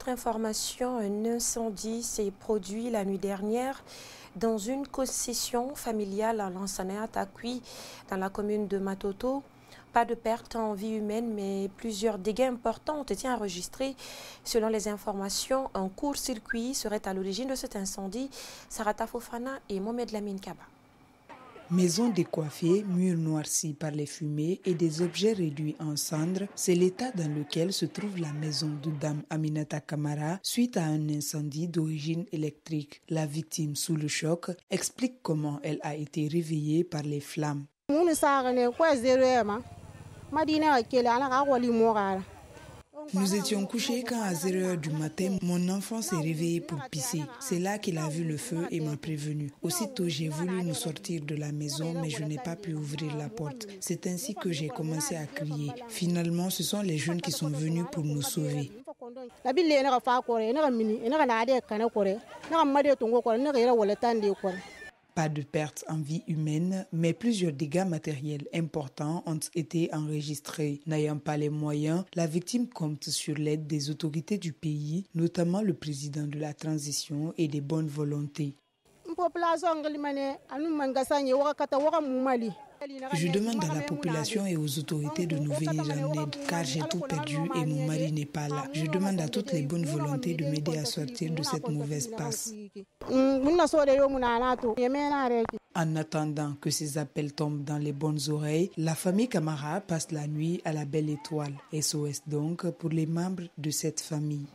autre information, un incendie s'est produit la nuit dernière dans une concession familiale à à cui dans la commune de Matoto. Pas de perte en vie humaine, mais plusieurs dégâts importants ont été enregistrés. Selon les informations, un court-circuit serait à l'origine de cet incendie. Sarata Fofana et Mohamed Lamine Kaba. Maison décoiffée, murs noircis par les fumées et des objets réduits en cendres, c'est l'état dans lequel se trouve la maison de Dame Aminata Kamara suite à un incendie d'origine électrique. La victime, sous le choc, explique comment elle a été réveillée par les flammes. Nous étions couchés quand à 0h du matin, mon enfant s'est réveillé pour pisser. C'est là qu'il a vu le feu et m'a prévenu. Aussitôt, j'ai voulu nous sortir de la maison, mais je n'ai pas pu ouvrir la porte. C'est ainsi que j'ai commencé à crier. Finalement, ce sont les jeunes qui sont venus pour nous sauver pas de pertes en vie humaine, mais plusieurs dégâts matériels importants ont été enregistrés. N'ayant pas les moyens, la victime compte sur l'aide des autorités du pays, notamment le président de la transition et des bonnes volontés. Je demande à la population et aux autorités de nous venir en aide car j'ai tout perdu et mon mari n'est pas là. Je demande à toutes les bonnes volontés de m'aider à sortir de cette mauvaise passe. En attendant que ces appels tombent dans les bonnes oreilles, la famille Camara passe la nuit à la belle étoile. SOS donc pour les membres de cette famille.